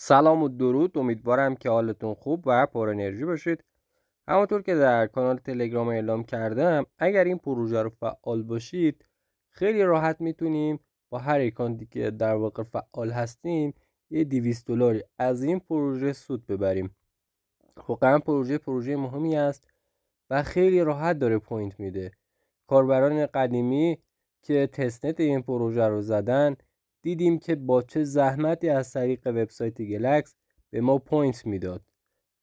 سلام و درود امیدوارم که حالتون خوب و پر انرژی باشید همونطور که در کانال تلگرام اعلام کردم اگر این پروژه رو فعال باشید خیلی راحت میتونیم با هر اکانتی که در واقع فعال هستیم یه 200 دلاری از این پروژه سود ببریم واقعا پروژه پروژه مهمی است و خیلی راحت داره پوینت میده کاربران قدیمی که تستنت این پروژه رو زدن دیدیم که با چه زحمتی از طریق وبسایت گلکس به ما پوینت میداد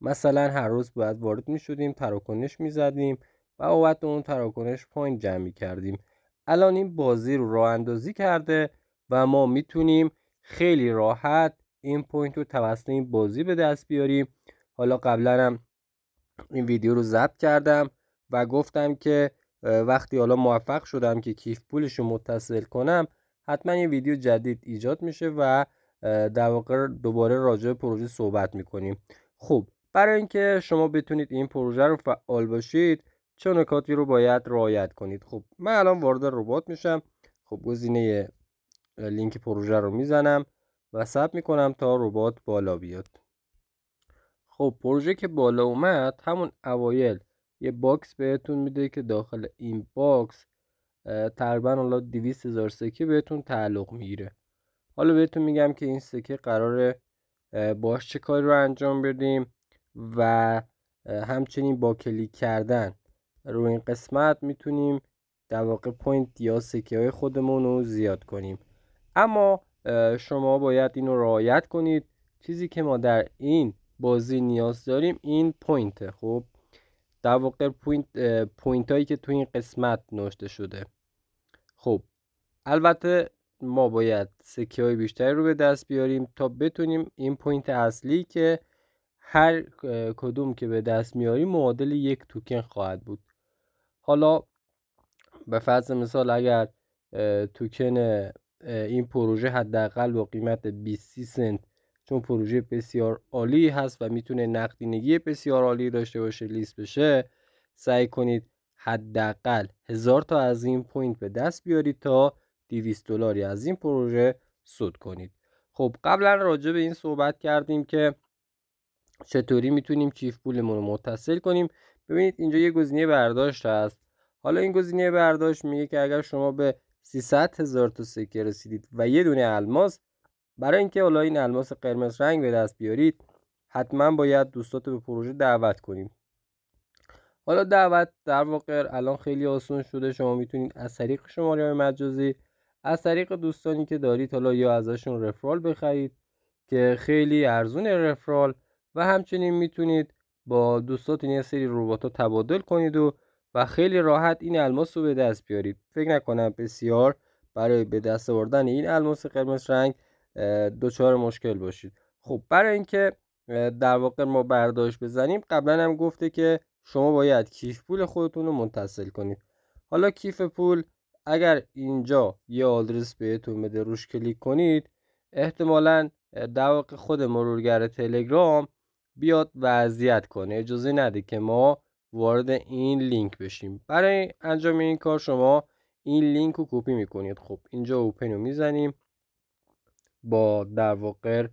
مثلا هر روز باید وارد می شدیم تراکنش می زدیم و بابت اون تراکنش پوینت جمع می کردیم الان این بازی رو راه اندازی کرده و ما میتونیم خیلی راحت این پوینت رو توسط این بازی به دست بیاریم حالا قبلا هم این ویدیو رو ضبط کردم و گفتم که وقتی حالا موفق شدم که کیف پولش رو متصل کنم حتما یه ویدیو جدید ایجاد میشه و در واقع دوباره راجع پروژه صحبت میکنیم خوب برای اینکه شما بتونید این پروژه رو فعال باشید چه نکاتی رو باید رعایت کنید خب من الان وارد ربات میشم خب گزینه لینک پروژه رو میزنم و سب میکنم تا ربات بالا بیاد خب پروژه که بالا اومد همون اوایل یه باکس بهتون میده که داخل این باکس تقریبا حالا 200 هزار سکه بهتون تعلق میگیره حالا بهتون میگم که این سکه قرار باش چه کاری رو انجام بدیم و همچنین با کلیک کردن روی این قسمت میتونیم در واقع پوینت یا سکه های خودمون رو زیاد کنیم اما شما باید اینو رعایت کنید چیزی که ما در این بازی نیاز داریم این پوینته خب در واقع پوینت پوینت هایی که تو این قسمت نوشته شده خب البته ما باید سکه های بیشتری رو به دست بیاریم تا بتونیم این پوینت اصلی که هر کدوم که به دست میاریم معادل یک توکن خواهد بود حالا به فرض مثال اگر توکن این پروژه حداقل با قیمت 20 سنت چون پروژه بسیار عالی هست و میتونه نقدینگی بسیار عالی داشته باشه لیست بشه سعی کنید حداقل هزار تا از این پوینت به دست بیارید تا 200 دلاری از این پروژه سود کنید خب قبلا راجع به این صحبت کردیم که چطوری میتونیم کیف پولمون رو متصل کنیم ببینید اینجا یه گزینه برداشت هست حالا این گزینه برداشت میگه که اگر شما به 300 هزار تا سکه رسیدید و یه دونه الماس برای اینکه حالا این الماس قرمز رنگ به دست بیارید حتما باید دوستات به پروژه دعوت کنیم حالا دعوت در واقع الان خیلی آسان شده شما میتونید از طریق شماره های مجازی از طریق دوستانی که دارید حالا یا ازشون رفرال بخرید که خیلی ارزون رفرال و همچنین میتونید با دوستاتون یه سری روبات تبادل کنید و و خیلی راحت این الماس رو به دست بیارید فکر نکنم بسیار برای به دست آوردن این الماس قرمز رنگ دچار مشکل باشید خب برای اینکه در واقع ما برداشت بزنیم قبلا هم گفته که شما باید کیف پول خودتون رو متصل کنید حالا کیف پول اگر اینجا یه آدرس بهتون بده روش کلیک کنید احتمالا در واقع خود مرورگر تلگرام بیاد وضعیت کنه اجازه نده که ما وارد این لینک بشیم برای انجام این کار شما این لینک رو کپی میکنید خب اینجا اوپن رو میزنیم با در واقع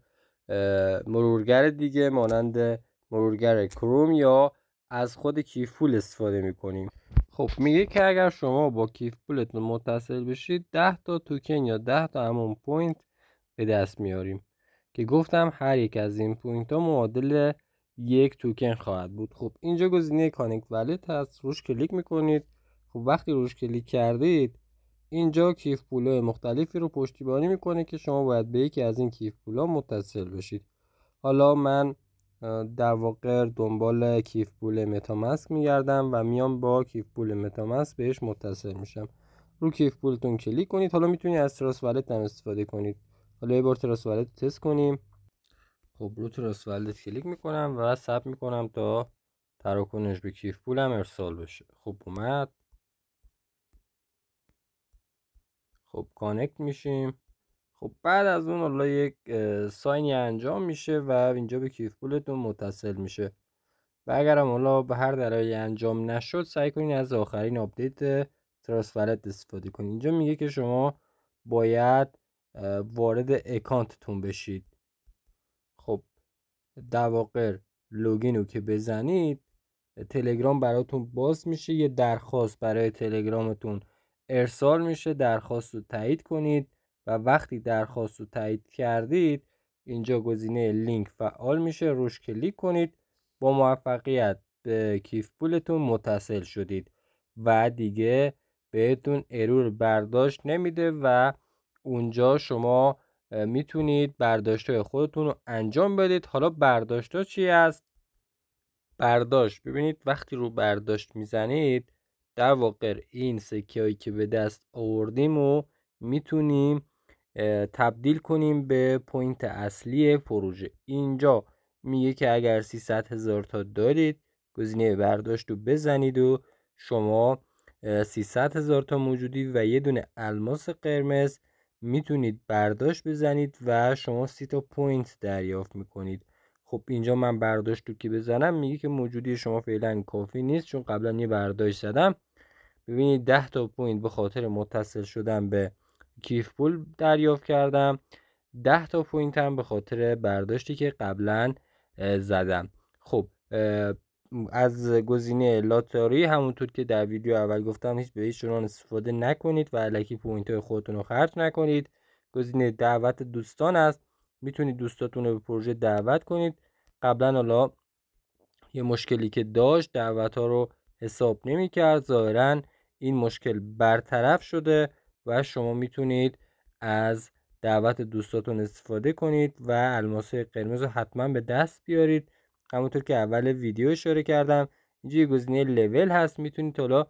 مرورگر دیگه مانند مرورگر کروم یا از خود کیف پول استفاده میکنیم خب میگه که اگر شما با کیف پولتون متصل بشید 10 تا توکن یا 10 تا همون پوینت به دست میاریم که گفتم هر یک از این پوینت ها معادل یک توکن خواهد بود خب اینجا گزینه کانکت ولت هست روش کلیک میکنید خب وقتی روش کلیک کردید اینجا کیف پوله مختلفی رو پشتیبانی میکنه که شما باید به یکی از این کیف پولا متصل بشید حالا من در واقع دنبال کیف پول متامسک میگردم و میام با کیف پول متامسک بهش متصل میشم رو کیف پولتون کلیک کنید حالا میتونید از تراس هم استفاده کنید حالا یه بار تراس والت تست کنیم خب رو تراس والت کلیک میکنم و ساب میکنم تا تراکنش به کیف پولم ارسال بشه خب اومد خب کانکت میشیم خب بعد از اون حالا یک ساینی انجام میشه و اینجا به کیف پولتون متصل میشه و اگرم حالا به هر درایی انجام نشد سعی کنید از آخرین آپدیت ترانسفرت استفاده کنید اینجا میگه که شما باید وارد اکانتتون بشید خب دواقر لوگین رو که بزنید تلگرام براتون باز میشه یه درخواست برای تلگرامتون ارسال میشه درخواست رو تایید کنید و وقتی درخواست رو تایید کردید اینجا گزینه لینک فعال میشه روش کلیک کنید با موفقیت به کیف پولتون متصل شدید و دیگه بهتون ارور برداشت نمیده و اونجا شما میتونید برداشت های خودتون رو انجام بدید حالا برداشت ها چی است؟ برداشت ببینید وقتی رو برداشت میزنید در واقع این سکه هایی که به دست آوردیم و میتونیم تبدیل کنیم به پوینت اصلی پروژه اینجا میگه که اگر 300 هزار تا دارید گزینه برداشت رو بزنید و شما 300 هزار تا موجودی و یه دونه الماس قرمز میتونید برداشت بزنید و شما 30 تا پوینت دریافت میکنید خب اینجا من برداشت رو که بزنم میگه که موجودی شما فعلا کافی نیست چون قبلا یه برداشت زدم ببینید 10 تا پوینت به خاطر متصل شدن به کیف پول دریافت کردم 10 تا پوینت هم به خاطر برداشتی که قبلا زدم خب از گزینه لاتاری همونطور که در ویدیو اول گفتم هیچ به هیچ استفاده نکنید و علکی پوینت های خودتون رو خرج نکنید گزینه دعوت دوستان است میتونید دوستاتون رو به پروژه دعوت کنید قبلا حالا یه مشکلی که داشت دعوت ها رو حساب نمی کرد ظاهرا این مشکل برطرف شده و شما میتونید از دعوت دوستاتون استفاده کنید و الماس قرمز رو حتما به دست بیارید همونطور که اول ویدیو اشاره کردم اینجا یه گزینه لول هست میتونید حالا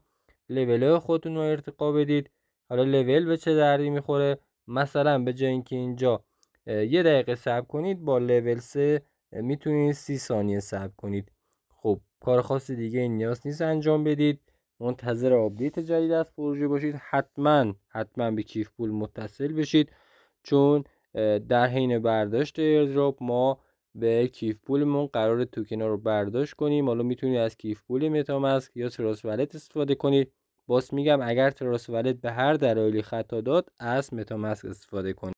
لول خودتون رو ارتقا بدید حالا لول به چه دردی میخوره مثلا به جای اینکه اینجا یه دقیقه صبر کنید با لول 3 میتونید 30 ثانیه صبر کنید خب کار خاص دیگه نیاز نیست انجام بدید منتظر آپدیت جدید از پروژه باشید حتما حتما به کیف پول متصل بشید چون در حین برداشت ایردراپ ما به کیف پولمون قرار توکینا رو برداشت کنیم حالا میتونید از کیف پول متامسک یا تراس استفاده کنید باز میگم اگر تراس به هر دلایلی خطا داد از متامسک استفاده کنید